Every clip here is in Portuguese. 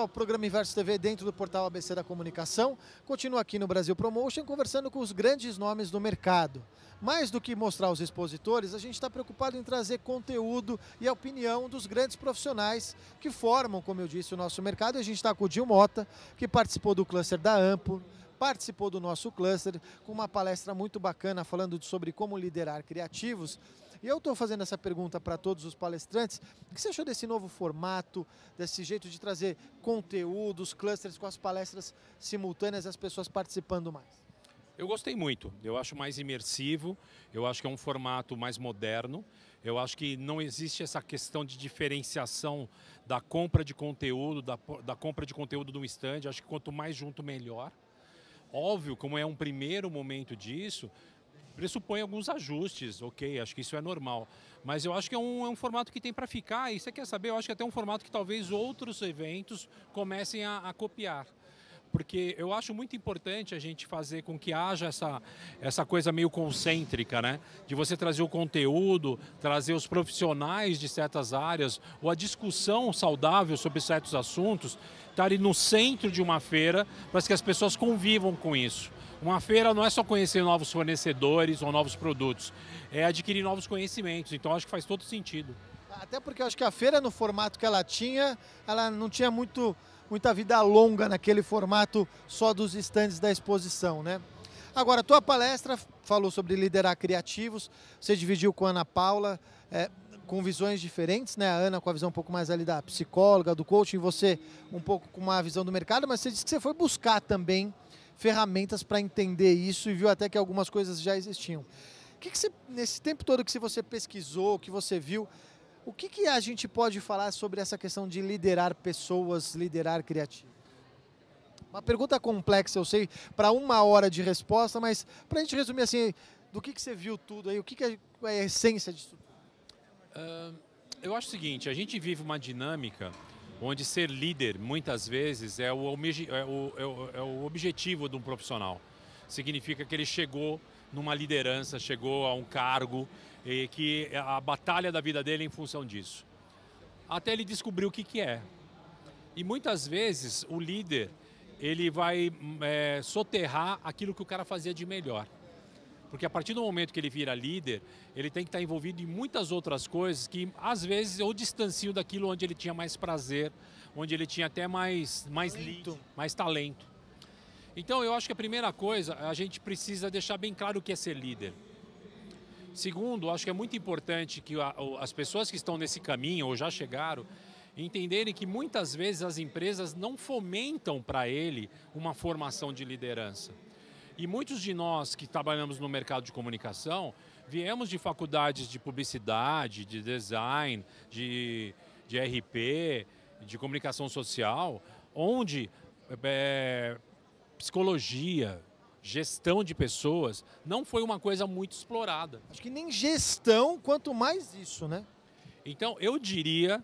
pessoal, o programa Inverso TV dentro do portal ABC da Comunicação continua aqui no Brasil Promotion conversando com os grandes nomes do mercado. Mais do que mostrar os expositores, a gente está preocupado em trazer conteúdo e a opinião dos grandes profissionais que formam, como eu disse, o nosso mercado. E a gente está com o Dil Mota, que participou do cluster da Ampo participou do nosso cluster com uma palestra muito bacana falando sobre como liderar criativos. E eu estou fazendo essa pergunta para todos os palestrantes: o que você achou desse novo formato, desse jeito de trazer conteúdos, clusters com as palestras simultâneas as pessoas participando mais? Eu gostei muito. Eu acho mais imersivo, eu acho que é um formato mais moderno. Eu acho que não existe essa questão de diferenciação da compra de conteúdo, da, da compra de conteúdo de um stand. acho que quanto mais junto, melhor. Óbvio, como é um primeiro momento disso, pressupõe alguns ajustes, ok, acho que isso é normal. Mas eu acho que é um, é um formato que tem para ficar, e você quer saber, eu acho que é até um formato que talvez outros eventos comecem a, a copiar porque eu acho muito importante a gente fazer com que haja essa, essa coisa meio concêntrica, né? De você trazer o conteúdo, trazer os profissionais de certas áreas, ou a discussão saudável sobre certos assuntos, estar tá no centro de uma feira para que as pessoas convivam com isso. Uma feira não é só conhecer novos fornecedores ou novos produtos, é adquirir novos conhecimentos. Então acho que faz todo sentido. Até porque eu acho que a feira, no formato que ela tinha, ela não tinha muito muita vida longa naquele formato só dos estandes da exposição, né? Agora, a tua palestra falou sobre liderar criativos, você dividiu com a Ana Paula, é, com visões diferentes, né? A Ana com a visão um pouco mais ali da psicóloga, do coaching, você um pouco com uma visão do mercado, mas você disse que você foi buscar também ferramentas para entender isso e viu até que algumas coisas já existiam. O que, que você, nesse tempo todo que você pesquisou, que você viu, o que, que a gente pode falar sobre essa questão de liderar pessoas, liderar criativo? Uma pergunta complexa, eu sei, para uma hora de resposta, mas para a gente resumir assim, do que, que você viu tudo aí, o que, que é, é a essência disso Uh, eu acho o seguinte, a gente vive uma dinâmica onde ser líder, muitas vezes, é o, é o, é o, é o objetivo de um profissional. Significa que ele chegou numa liderança, chegou a um cargo, e que a batalha da vida dele é em função disso. Até ele descobrir o que, que é. E muitas vezes o líder ele vai hum, é, soterrar aquilo que o cara fazia de melhor. Porque a partir do momento que ele vira líder, ele tem que estar envolvido em muitas outras coisas que às vezes eu distancio daquilo onde ele tinha mais prazer, onde ele tinha até mais, mais lido, mais talento. Então eu acho que a primeira coisa, a gente precisa deixar bem claro o que é ser líder. Segundo, acho que é muito importante que as pessoas que estão nesse caminho ou já chegaram entenderem que muitas vezes as empresas não fomentam para ele uma formação de liderança. E muitos de nós que trabalhamos no mercado de comunicação viemos de faculdades de publicidade, de design, de, de RP, de comunicação social, onde é, psicologia, gestão de pessoas não foi uma coisa muito explorada. Acho que nem gestão, quanto mais isso, né? Então, eu diria,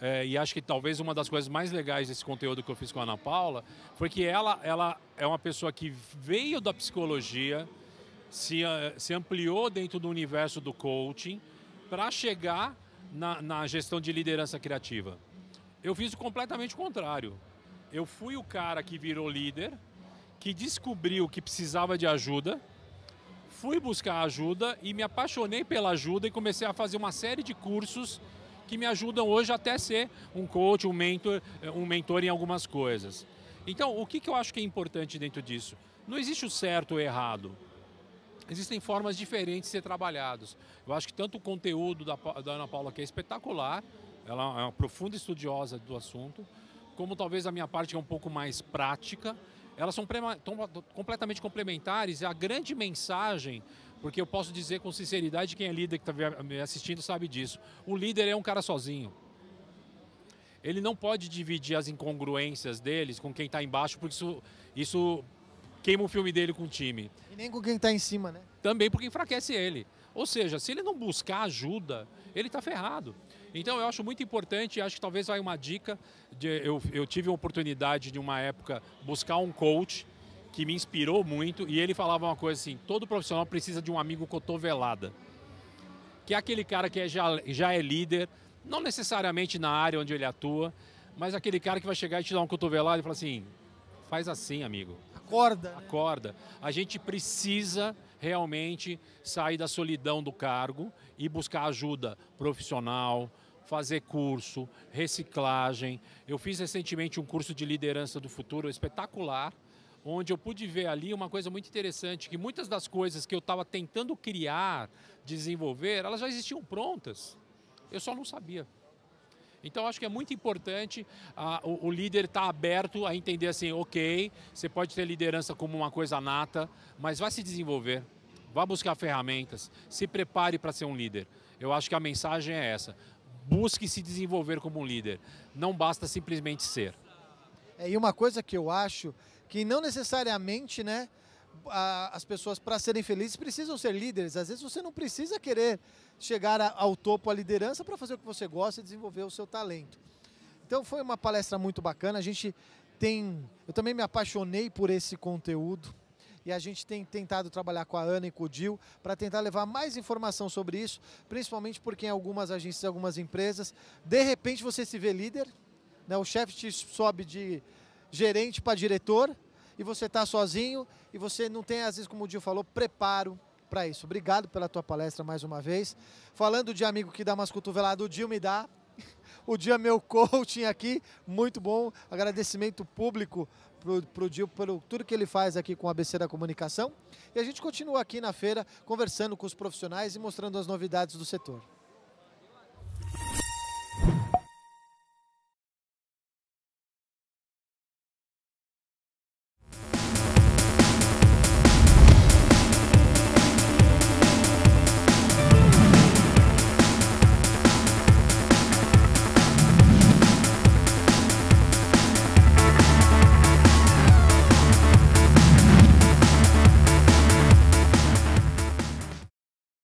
é, e acho que talvez uma das coisas mais legais desse conteúdo que eu fiz com a Ana Paula, foi que ela, ela é uma pessoa que veio da psicologia, se, eh, se ampliou dentro do universo do coaching para chegar na, na gestão de liderança criativa. Eu fiz completamente o contrário. Eu fui o cara que virou líder, que descobriu que precisava de ajuda, fui buscar ajuda e me apaixonei pela ajuda e comecei a fazer uma série de cursos que me ajudam hoje até ser um coach, um mentor, eh, um mentor em algumas coisas. Então, o que, que eu acho que é importante dentro disso? Não existe o certo ou errado. Existem formas diferentes de ser trabalhados. Eu acho que tanto o conteúdo da, da Ana Paula, que é espetacular, ela é uma profunda estudiosa do assunto, como talvez a minha parte que é um pouco mais prática, elas são completamente complementares. A grande mensagem, porque eu posso dizer com sinceridade, quem é líder que está me assistindo sabe disso. O líder é um cara sozinho. Ele não pode dividir as incongruências deles com quem está embaixo, porque isso, isso queima o filme dele com o time. E nem com quem está em cima, né? Também porque enfraquece ele. Ou seja, se ele não buscar ajuda, ele está ferrado. Então eu acho muito importante, acho que talvez vai uma dica. De, eu, eu tive a oportunidade de uma época buscar um coach que me inspirou muito e ele falava uma coisa assim: todo profissional precisa de um amigo cotovelada, que é aquele cara que é já, já é líder, não necessariamente na área onde ele atua, mas aquele cara que vai chegar e te dar um cotovelado e falar assim: faz assim, amigo. Acorda. Né? Acorda. A gente precisa realmente sair da solidão do cargo e buscar ajuda profissional, fazer curso, reciclagem. Eu fiz recentemente um curso de liderança do futuro espetacular, onde eu pude ver ali uma coisa muito interessante, que muitas das coisas que eu estava tentando criar, desenvolver, elas já existiam prontas. Eu só não sabia. Então, acho que é muito importante o, o, líder estar tá aberto a entender assim, ok, você pode ter liderança como uma coisa nata, mas vai se desenvolver, vá buscar ferramentas, se prepare para ser um líder. Eu acho que a mensagem é essa busque se desenvolver como um líder. Não basta simplesmente ser. É, e uma coisa que eu acho que não necessariamente, né? as pessoas para serem felizes precisam ser líderes. Às vezes você não precisa querer chegar ao topo à liderança para fazer o que você gosta e desenvolver o seu talento. Então foi uma palestra muito bacana. A gente tem, eu também me apaixonei por esse conteúdo e a gente tem tentado trabalhar com a Ana e com o Dil para tentar levar mais informação sobre isso, principalmente porque em algumas agências, algumas empresas, de repente você se vê líder, né? o chefe te sobe de gerente para diretor e você está sozinho e você não tem, às vezes, como o Dil falou, preparo para isso. Obrigado pela tua palestra mais uma vez. Falando de amigo que dá umas cotoveladas, o Dil me dá o dia meu coaching aqui, muito bom, agradecimento público para o Dil pelo tudo que ele faz aqui com a ABC da Comunicação. E a gente continua aqui na feira conversando com os profissionais e mostrando as novidades do setor.